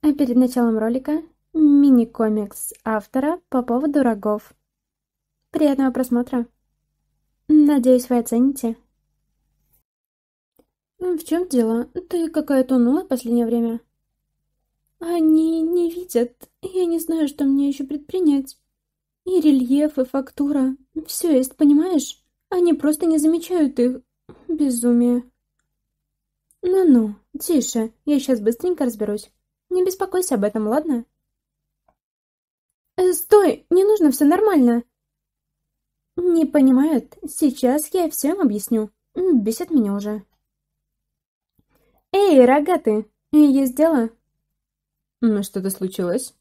А перед началом ролика мини-комикс автора по поводу рогов. Приятного просмотра. Надеюсь, вы оцените. В чем дело? Ты какая-то унула в последнее время. Они не видят. Я не знаю, что мне еще предпринять. И рельеф, и фактура. Все есть, понимаешь? Они просто не замечают их. Безумие. Ну-ну, тише. Я сейчас быстренько разберусь. Не беспокойся об этом, ладно? Э, стой! Не нужно, все нормально!» «Не понимают. Сейчас я всем объясню. Бесит меня уже». «Эй, рогатый! Есть дело?» «Ну, что-то случилось?»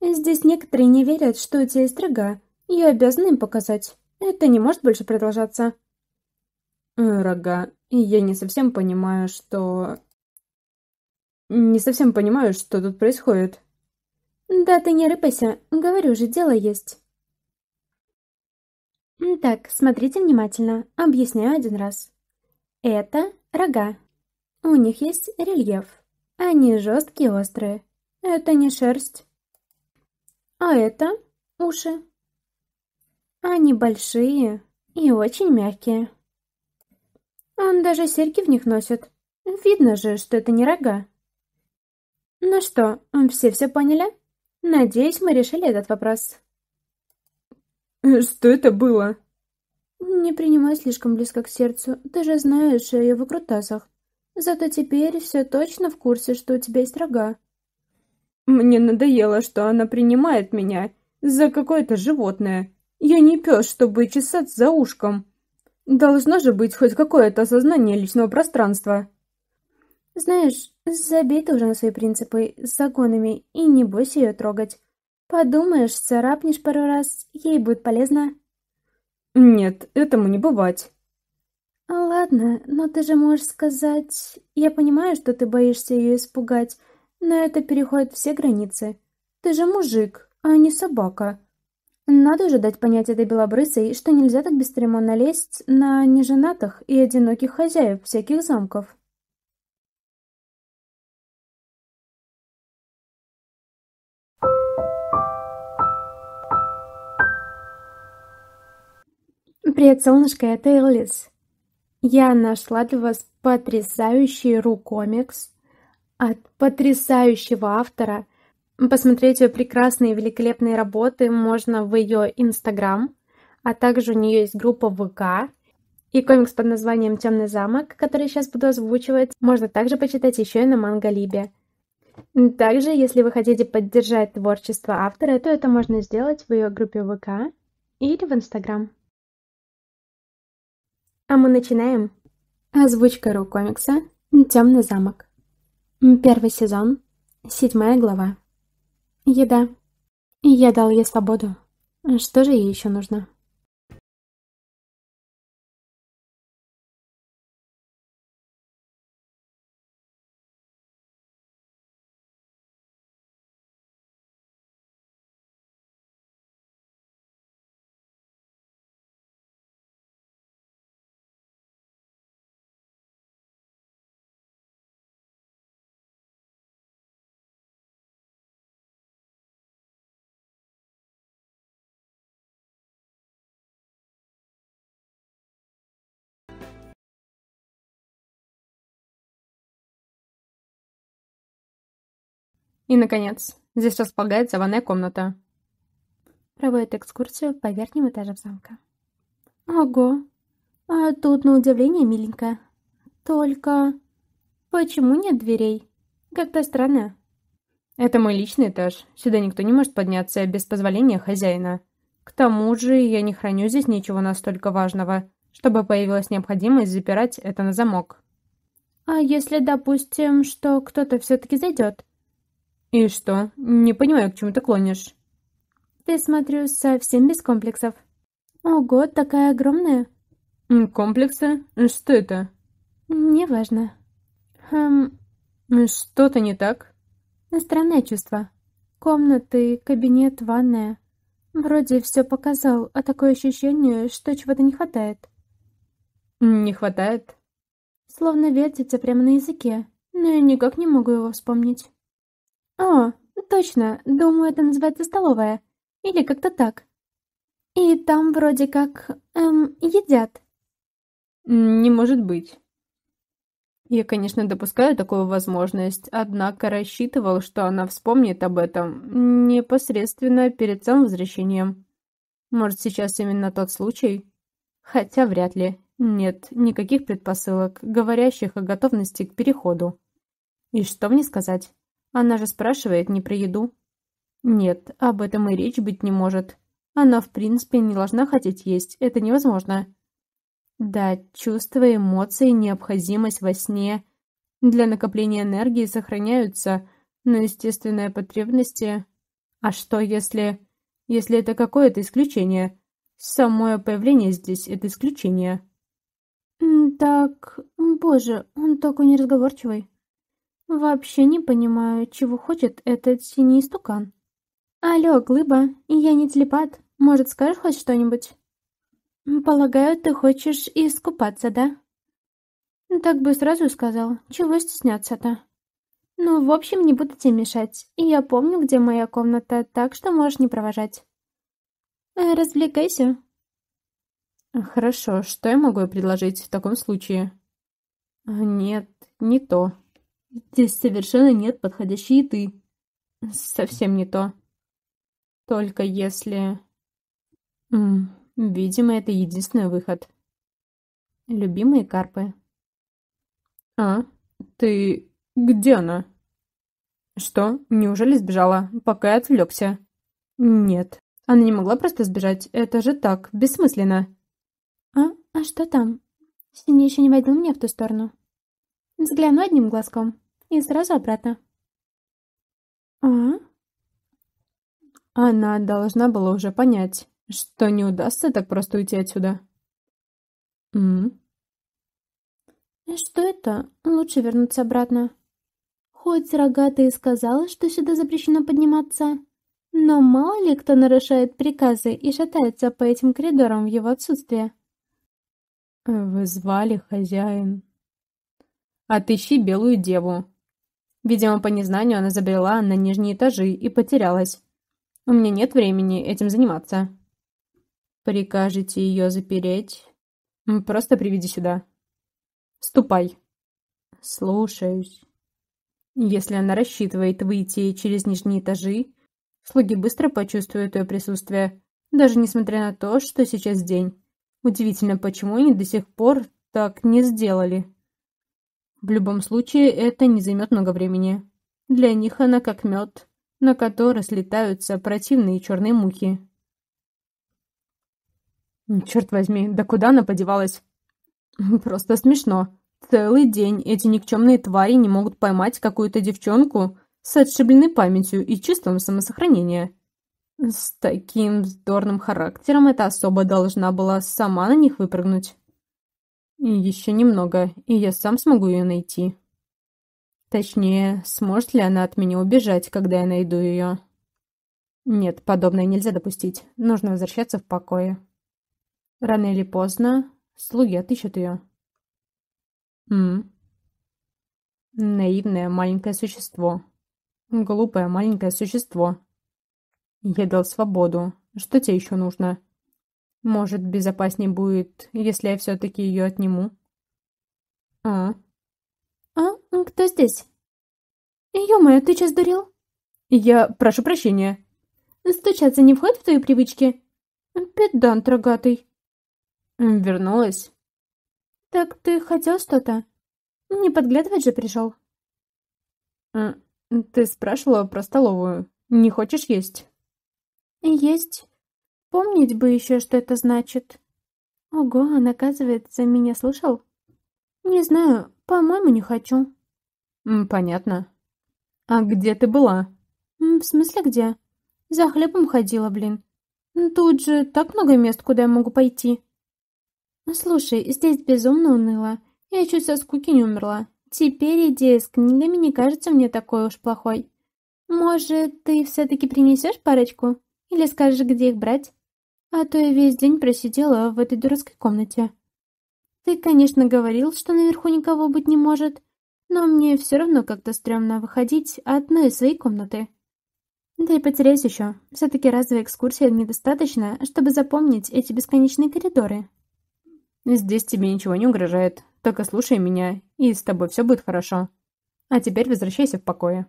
«Здесь некоторые не верят, что у тебя есть рога. Я обязана им показать. Это не может больше продолжаться». Э, «Рога, я не совсем понимаю, что...» Не совсем понимаю, что тут происходит. Да ты не рыпайся, говорю же, дело есть. Так, смотрите внимательно, объясняю один раз. Это рога. У них есть рельеф. Они жесткие и острые. Это не шерсть. А это уши. Они большие и очень мягкие. Он даже серьги в них носит. Видно же, что это не рога. Ну что, все все поняли? Надеюсь, мы решили этот вопрос. Э, что это было? Не принимай слишком близко к сердцу. Ты же знаешь о ее выкрутасах. Зато теперь все точно в курсе, что у тебя есть рога. Мне надоело, что она принимает меня за какое-то животное. Я не пес, чтобы чесаться за ушком. Должно же быть хоть какое-то осознание личного пространства. Знаешь, забей ты уже на свои принципы с законами и не бойся ее трогать. Подумаешь, царапнешь пару раз, ей будет полезно. Нет, этому не бывать. Ладно, но ты же можешь сказать... Я понимаю, что ты боишься ее испугать, но это переходит все границы. Ты же мужик, а не собака. Надо уже дать понять этой белобрысой, что нельзя так бесцеремонно лезть на неженатых и одиноких хозяев всяких замков. Привет, солнышко, это Элис. Я нашла для вас потрясающий ру-комикс от потрясающего автора. Посмотреть ее прекрасные великолепные работы можно в ее Инстаграм, а также у нее есть группа ВК и комикс под названием «Темный замок», который сейчас буду озвучивать, можно также почитать еще и на Мангалибе. Также, если вы хотите поддержать творчество автора, то это можно сделать в ее группе ВК или в Инстаграм. А мы начинаем. Озвучка ру комикса «Темный замок». Первый сезон. Седьмая глава. Еда. Я дал ей свободу. Что же ей еще нужно? И, наконец, здесь располагается ванная комната. Проводит экскурсию по верхним этажам замка. Ого! А тут, на удивление, миленько. Только... Почему нет дверей? Как-то странно. Это мой личный этаж. Сюда никто не может подняться без позволения хозяина. К тому же я не храню здесь ничего настолько важного, чтобы появилась необходимость запирать это на замок. А если, допустим, что кто-то все-таки зайдет? «И что? Не понимаю, к чему ты клонишь?» «Ты, смотрю, совсем без комплексов». «Ого, такая огромная!» «Комплексы? Что это?» «Неважно». «Хм...» «Что-то не так?» «Странное чувство. Комнаты, кабинет, ванная. Вроде все показал, а такое ощущение, что чего-то не хватает». «Не хватает?» «Словно вертится прямо на языке, но я никак не могу его вспомнить». «О, а, ну точно, думаю, это называется столовая. Или как-то так. И там вроде как... эм, едят». «Не может быть». Я, конечно, допускаю такую возможность, однако рассчитывал, что она вспомнит об этом непосредственно перед самым возвращением. Может, сейчас именно тот случай? Хотя вряд ли. Нет никаких предпосылок, говорящих о готовности к переходу. И что мне сказать? Она же спрашивает не про еду. Нет, об этом и речь быть не может. Она, в принципе, не должна хотеть есть, это невозможно. Да, чувства, эмоции, необходимость во сне для накопления энергии сохраняются, но естественные потребности... А что если... Если это какое-то исключение? Самое появление здесь — это исключение. «Так, боже, он такой неразговорчивый». Вообще не понимаю, чего хочет этот синий стукан. Алло, глыба, я не телепат. Может, скажешь хоть что-нибудь? Полагаю, ты хочешь искупаться, да? Так бы сразу сказал. Чего стесняться-то? Ну, в общем, не буду тебе мешать. И я помню, где моя комната, так что можешь не провожать. Э, развлекайся. Хорошо, что я могу предложить в таком случае? Э, нет, не то. Здесь совершенно нет подходящей еды. Совсем не то. Только если... видимо, это единственный выход. Любимые карпы. А? Ты... где она? Что? Неужели сбежала, пока я отвлекся? Нет. Она не могла просто сбежать. Это же так, бессмысленно. А? А что там? Синий еще не водил меня в ту сторону. Взгляну одним глазком. И сразу обратно. А? Она должна была уже понять, что не удастся так просто уйти отсюда. М? А что это? Лучше вернуться обратно. Хоть рогатая и сказала, что сюда запрещено подниматься, но мало ли кто нарушает приказы и шатается по этим коридорам в его отсутствие. Вызвали хозяин?» «Отыщи белую деву». Видимо, по незнанию она забрела на нижние этажи и потерялась. «У меня нет времени этим заниматься». «Прикажете ее запереть?» «Просто приведи сюда». «Ступай». «Слушаюсь». Если она рассчитывает выйти через нижние этажи, слуги быстро почувствуют ее присутствие, даже несмотря на то, что сейчас день. Удивительно, почему они до сих пор так не сделали. В любом случае, это не займет много времени. Для них она как мед, на который слетаются противные черные мухи. Черт возьми, да куда она подевалась? Просто смешно. Целый день эти никчемные твари не могут поймать какую-то девчонку с отшибленной памятью и чувством самосохранения. С таким вздорным характером эта особа должна была сама на них выпрыгнуть еще немного, и я сам смогу ее найти. Точнее, сможет ли она от меня убежать, когда я найду ее? Нет, подобное нельзя допустить. Нужно возвращаться в покое. Рано или поздно слуги отыщут ее. Ммм. Наивное маленькое существо. Глупое маленькое существо. Я дал свободу. Что тебе еще нужно? Может, безопаснее будет, если я все-таки ее отниму? А? а? А? Кто здесь? Ё-моё, ты че сдурел? Я прошу прощения. Стучаться не входит в твои привычки? Педант рогатый. Вернулась. Так ты хотел что-то? Не подглядывать же пришел. А, ты спрашивала про столовую. Не хочешь есть? Есть. Вспомнить бы еще, что это значит. Ого, он, оказывается, меня слышал? Не знаю, по-моему, не хочу. Понятно. А где ты была? В смысле где? За хлебом ходила, блин. Тут же так много мест, куда я могу пойти. Ну, слушай, здесь безумно уныло. Я чуть со скуки не умерла. Теперь идея с книгами не кажется мне такой уж плохой. Может, ты все-таки принесешь парочку? Или скажешь, где их брать? А то я весь день просидела в этой дурацкой комнате. Ты, конечно, говорил, что наверху никого быть не может, но мне все равно как-то стрёмно выходить одной из своей комнаты. Да и потеряюсь еще. все таки разовой экскурсия недостаточно, чтобы запомнить эти бесконечные коридоры. Здесь тебе ничего не угрожает. Только слушай меня, и с тобой все будет хорошо. А теперь возвращайся в покое.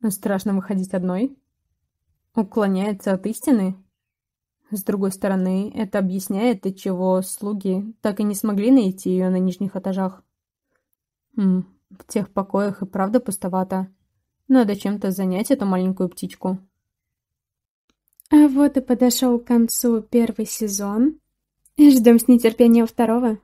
Ну, страшно выходить одной? Уклоняется от истины? С другой стороны, это объясняет, от чего слуги так и не смогли найти ее на нижних этажах. Хм, в тех покоях и правда пустовато. Надо чем-то занять эту маленькую птичку. А вот и подошел к концу первый сезон. Ждем с нетерпением второго.